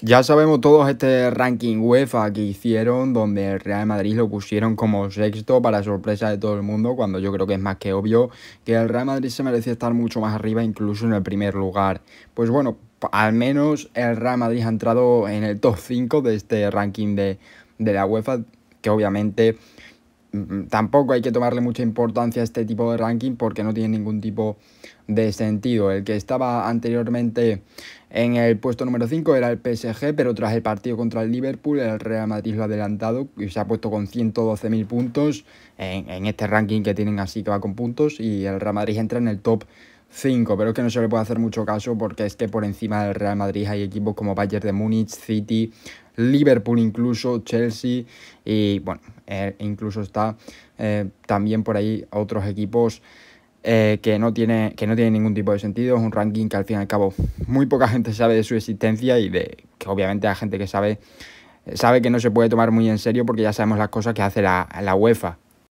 Ya sabemos todos este ranking UEFA que hicieron, donde el Real Madrid lo pusieron como sexto para sorpresa de todo el mundo, cuando yo creo que es más que obvio que el Real Madrid se merecía estar mucho más arriba, incluso en el primer lugar. Pues bueno, al menos el Real Madrid ha entrado en el top 5 de este ranking de, de la UEFA, que obviamente Mm, tampoco hay que tomarle mucha importancia a este tipo de ranking porque no tiene ningún tipo de sentido. El que estaba anteriormente en el puesto número 5 era el PSG, pero tras el partido contra el Liverpool, el Real Madrid lo ha adelantado y se ha puesto con 112.000 puntos en, este ranking que tienen así que va con puntos y el Real Madrid entra en el top 5, pero es que no se le puede hacer mucho caso porque es que por encima del Real Madrid hay equipos como Bayern de Múnich, City, Liverpool incluso, Chelsea y bueno, eh, incluso está eh, también por ahí otros equipos eh, que, no tiene, que no ningún tipo de sentido, es un ranking que al fin y al cabo muy poca gente sabe de su existencia y de que obviamente hay gente que sabe, sabe que no se puede tomar muy en serio porque ya sabemos las cosas que hace la, la UEFA